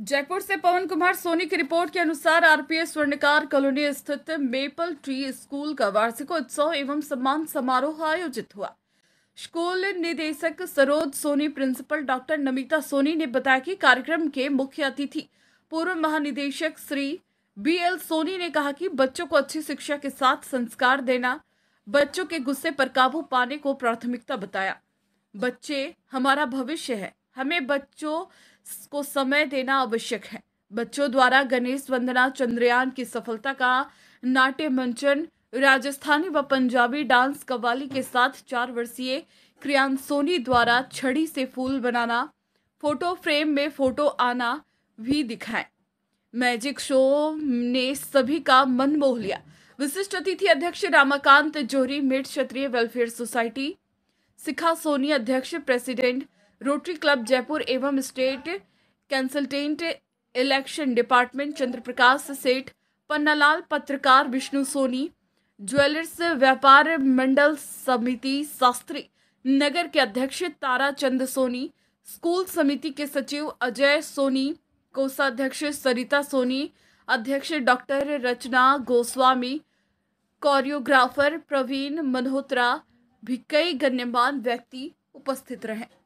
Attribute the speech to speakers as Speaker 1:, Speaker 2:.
Speaker 1: जयपुर से पवन कुमार सोनी की रिपोर्ट के अनुसार आरपीएस स्वर्णकार कॉलोनी स्थित मेपल ट्री स्कूल का वार्षिकोत्सव एवं सम्मान समारोह आयोजित हुआ स्कूल निदेशक सरोज सोनी प्रिंसिपल डॉक्टर नमिता सोनी ने बताया कि कार्यक्रम के मुख्य अतिथि पूर्व महानिदेशक श्री बी एल सोनी ने कहा कि बच्चों को अच्छी शिक्षा के साथ संस्कार देना बच्चों के गुस्से पर काबू पाने को प्राथमिकता बताया बच्चे हमारा भविष्य है हमें बच्चों को समय देना आवश्यक है बच्चों द्वारा गणेश वंदना चंद्रयान की सफलता का नाट्य मंचन राजस्थानी व पंजाबी डांस कवाली के साथ चार वर्षीय क्रियान सोनी द्वारा छड़ी से फूल बनाना फोटो फ्रेम में फोटो आना भी दिखाए मैजिक शो ने सभी का मन मोह लिया विशिष्ट अतिथि अध्यक्ष रामाकांत जोहरी मिट क्षत्रिय वेलफेयर सोसाइटी सिखा सोनी अध्यक्ष प्रेसिडेंट रोटरी क्लब जयपुर एवं state consultant election department Chandra Prakash Seth Pannalal पत्रकार विष्णु सोनी ज्वेलर्स व्यापार मंडल समिति शास्त्री नगर के अध्यक्ष ताराचंद सोनी स्कूल समिति के सचिव अजय सोनी कोषाध्यक्ष सरिता सोनी अध्यक्ष डॉक्टर रचना गोस्वामी कोरियोग्राफर प्रवीण मल्होत्रा भी कई गण्यमान व्यक्ति उपस्थित रहे